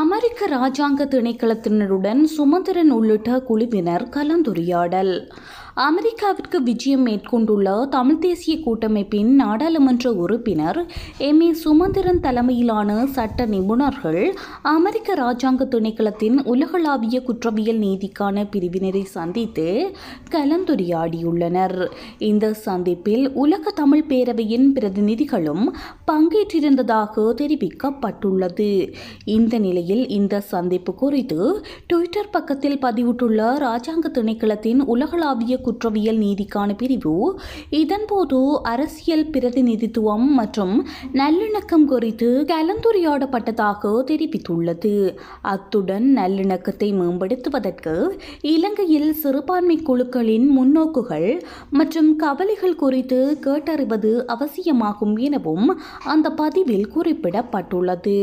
அமெரிக்க ராஜாங்க திணைக்களத்தினருடன் சுமந்திரன் உள்ளிட்ட குழுவினர் கலந்துரையாடல் அமெரிக்காவிற்கு விஜயம் மேற்கொண்டுள்ள தமிழ் தேசிய கூட்டமைப்பின் நாடாளுமன்ற உறுப்பினர் எம் ஏ சுமந்திரன் தலைமையிலான சட்ட நிபுணர்கள் அமெரிக்க இராஜாங்க திணைக்களத்தின் உலகளாவிய குற்றவியல் நீதிக்கான பிரிவினரை சந்தித்து கலந்துரையாடியுள்ளனர் இந்த சந்திப்பில் உலக தமிழ் பேரவையின் பிரதிநிதிகளும் பங்கேற்றிருந்ததாக தெரிவிக்கப்பட்டுள்ளது இந்த நிலையில் இந்த சந்திப்பு குறித்து ட்விட்டர் பக்கத்தில் பதிவிட்டுள்ள ராஜாங்க திணைக்களத்தின் உலகளாவிய குற்றவியல் நீதிக்கான பிரிவு இதன்போது அரசியல் பிரதிநிதித்துவம் மற்றும் நல்லிணக்கம் குறித்து கலந்துரையாடப்பட்டதாக தெரிவித்துள்ளது அத்துடன் நல்லிணக்கத்தை மேம்படுத்துவதற்கு இலங்கையில் சிறுபான்மை குழுக்களின் முன்னோக்குகள் மற்றும் கவலைகள் குறித்து கேட்டறிவது அவசியமாகும் எனவும் அந்த பதிவில் குறிப்பிடப்பட்டுள்ளது